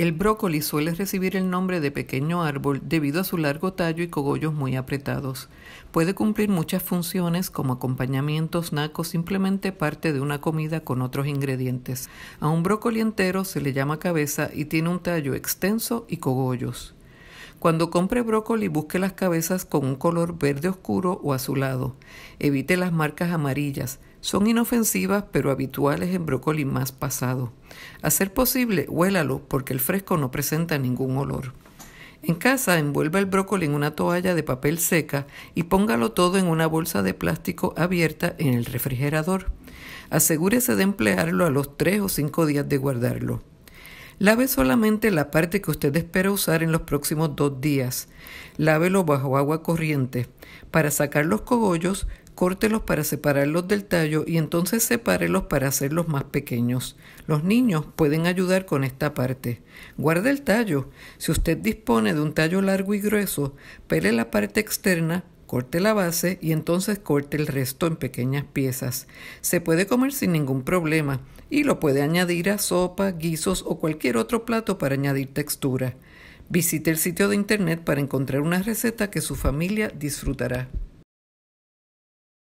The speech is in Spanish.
El brócoli suele recibir el nombre de pequeño árbol debido a su largo tallo y cogollos muy apretados. Puede cumplir muchas funciones como acompañamiento, snack o simplemente parte de una comida con otros ingredientes. A un brócoli entero se le llama cabeza y tiene un tallo extenso y cogollos. Cuando compre brócoli, busque las cabezas con un color verde oscuro o azulado. Evite las marcas amarillas. Son inofensivas pero habituales en brócoli más pasado. A ser posible, huélalo porque el fresco no presenta ningún olor. En casa, envuelva el brócoli en una toalla de papel seca y póngalo todo en una bolsa de plástico abierta en el refrigerador. Asegúrese de emplearlo a los 3 o 5 días de guardarlo. Lave solamente la parte que usted espera usar en los próximos dos días. Lávelo bajo agua corriente. Para sacar los cogollos, córtelos para separarlos del tallo y entonces sepárelos para hacerlos más pequeños. Los niños pueden ayudar con esta parte. Guarde el tallo. Si usted dispone de un tallo largo y grueso, pele la parte externa corte la base y entonces corte el resto en pequeñas piezas. Se puede comer sin ningún problema y lo puede añadir a sopa, guisos o cualquier otro plato para añadir textura. Visite el sitio de internet para encontrar una receta que su familia disfrutará.